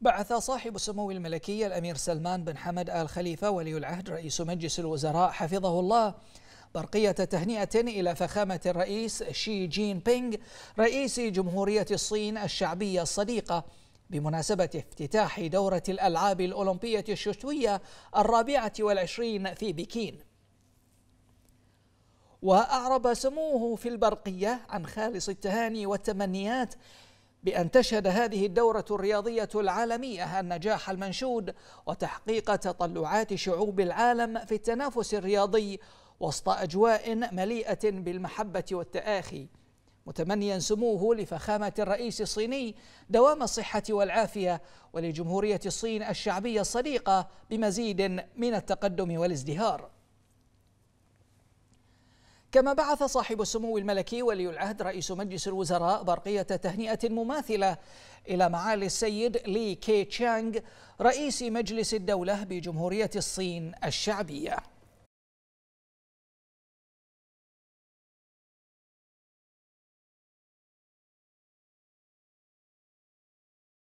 بعث صاحب السمو الملكي الأمير سلمان بن حمد آل خليفة ولي العهد رئيس مجلس الوزراء حفظه الله برقية تهنئة إلى فخامة الرئيس شي جين بينغ رئيس جمهورية الصين الشعبية الصديقة بمناسبة افتتاح دورة الألعاب الأولمبية الشتوية الرابعة والعشرين في بكين وأعرب سموه في البرقية عن خالص التهاني والتمنيات بأن تشهد هذه الدورة الرياضية العالمية النجاح المنشود وتحقيق تطلعات شعوب العالم في التنافس الرياضي وسط أجواء مليئة بالمحبة والتآخي متمنيا سموه لفخامة الرئيس الصيني دوام الصحة والعافية ولجمهورية الصين الشعبية الصديقة بمزيد من التقدم والازدهار كما بعث صاحب السمو الملكي ولي العهد رئيس مجلس الوزراء برقية تهنئة مماثلة إلى معالي السيد لي كي تشانغ رئيس مجلس الدولة بجمهورية الصين الشعبية